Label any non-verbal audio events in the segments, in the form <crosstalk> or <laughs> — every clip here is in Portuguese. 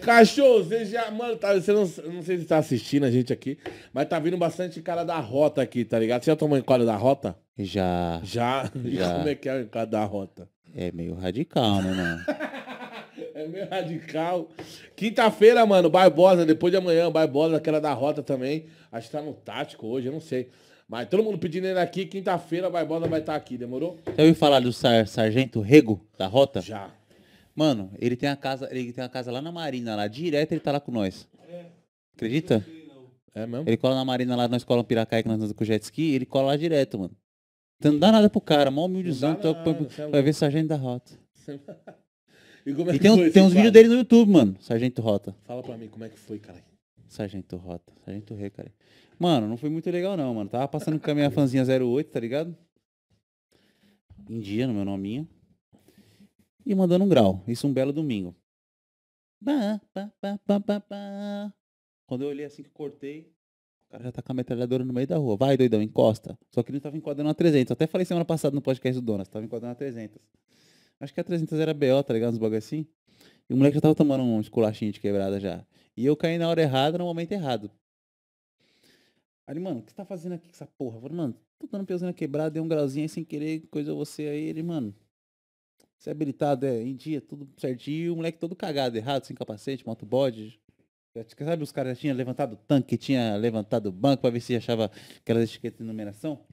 Cachorro, você já. Mano, tá, você não, não sei se tá assistindo a gente aqui, mas tá vindo bastante cara da rota aqui, tá ligado? Você já tomou encolha da rota? Já. Já? já. como é que é o encolha da rota? É meio radical, né, mano? <laughs> é meio radical. Quinta-feira, mano, Barbosa, depois de amanhã, Barbosa, aquela da rota também. Acho que tá no tático hoje, eu não sei. Mas todo mundo pedindo ele aqui, quinta-feira, Barbosa vai estar tá aqui, demorou? Você ouviu falar do sar Sargento Rego, da rota? Já. Mano, ele tem a casa, ele tem a casa lá na Marina, lá direto ele tá lá com nós. É. Acredita? É mesmo? Ele cola na Marina lá, nós colamos Piracaia, que nós andamos com jet ski, ele cola lá direto, mano. Então não dá nada pro cara, mó humildezão, então, nada, é pra, vai ver Sargento da Rota. <laughs> e, é e tem, um, tem uns vídeos dele no YouTube, mano, Sargento Rota. Fala pra mim como é que foi, cara. Sargento Rota, Sargento Rei, cara. Mano, não foi muito legal não, mano. Tava passando com a minha fanzinha 08, tá ligado? Em dia, no meu nominho e mandando um grau. Isso um belo domingo. Ba, ba, ba, Quando eu olhei assim que cortei, o cara já tá com a metralhadora no meio da rua. Vai, doidão, encosta. Só que ele tava enquadrando a 300. até falei semana passada no podcast do Donas, tava enquadrando a 300. Acho que a 300 era BO, tá ligado? Uns bagulho assim. E o moleque já tava tomando um esculachinho de quebrada já. E eu caí na hora errada, no momento errado. Aí, mano, o que você tá fazendo aqui com essa porra? Eu falei, mano, tô dando um na quebrada, dei um grauzinho aí sem querer, coisa você aí. Ele, mano, você é habilitado, é, em dia, tudo certinho. O moleque todo cagado, errado, sem capacete, moto bode. Sabe, os caras tinham levantado o tanque, tinha levantado o banco pra ver se achava aquelas etiquetas de numeração.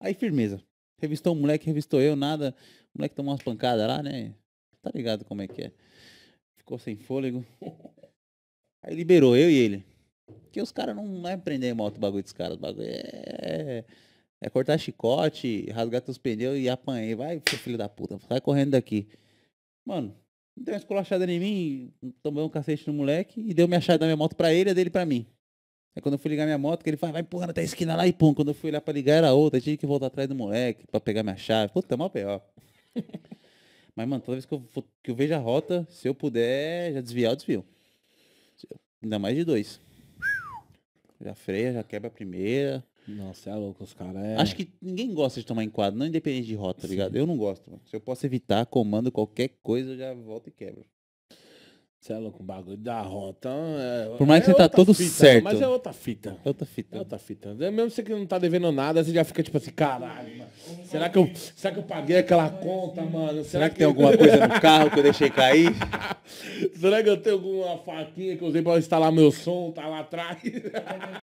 Aí, firmeza. Revistou o moleque, revistou eu, nada. O moleque tomou umas pancadas lá, né? Tá ligado como é que é. Ficou sem fôlego. <laughs> Aí liberou eu e ele. Porque os caras não vai é prender moto o bagulho dos caras. O bagulho é. é é cortar chicote, rasgar teus pneus e apanhei. Vai, filho da puta, sai correndo daqui. Mano, deu uma esculachada em mim, tomei um cacete no moleque e deu minha chave da minha moto pra ele e dele pra mim. Aí quando eu fui ligar minha moto, que ele vai, vai empurrando até a esquina lá e pum. Quando eu fui olhar pra ligar era outra, Tinha tive que voltar atrás do moleque pra pegar minha chave. Puta, mal pior. <laughs> Mas, mano, toda vez que eu, que eu vejo a rota, se eu puder já desviar, eu desvio. Ainda mais de dois. Já freia, já quebra a primeira. Nossa, é louco, os caras. É... Acho que ninguém gosta de tomar enquadro, não independente de rota, tá ligado? Eu não gosto, mano. Se eu posso evitar, comando qualquer coisa, eu já volto e quebro. Você é louco, o bagulho da rota. É... Por mais é que você tá todo fita, certo. Mas é outra fita. É outra fita. É outra fita. É mesmo você que não tá devendo nada, você já fica tipo assim, caralho, mano. Será que eu, será que eu paguei aquela conta, mano? Será, será que, que, tem alguma coisa no carro que eu deixei cair? <laughs> será que eu tenho alguma faquinha que eu usei pra instalar meu som, tá lá atrás? <laughs>